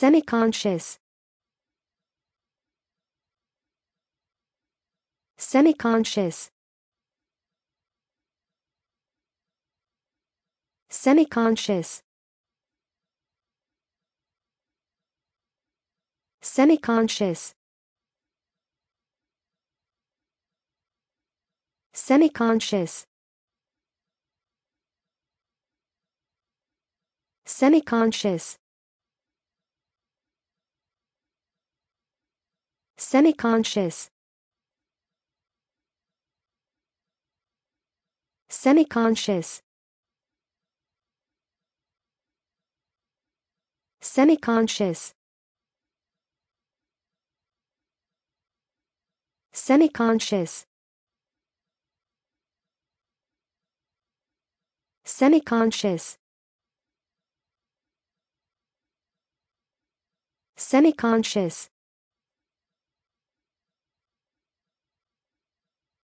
Semi-conscious Semi-conscious Semi-conscious Semi-conscious Semi-conscious Semi-conscious Semi-conscious Semi-conscious Semi-conscious Semi-conscious Semi-conscious Semi-conscious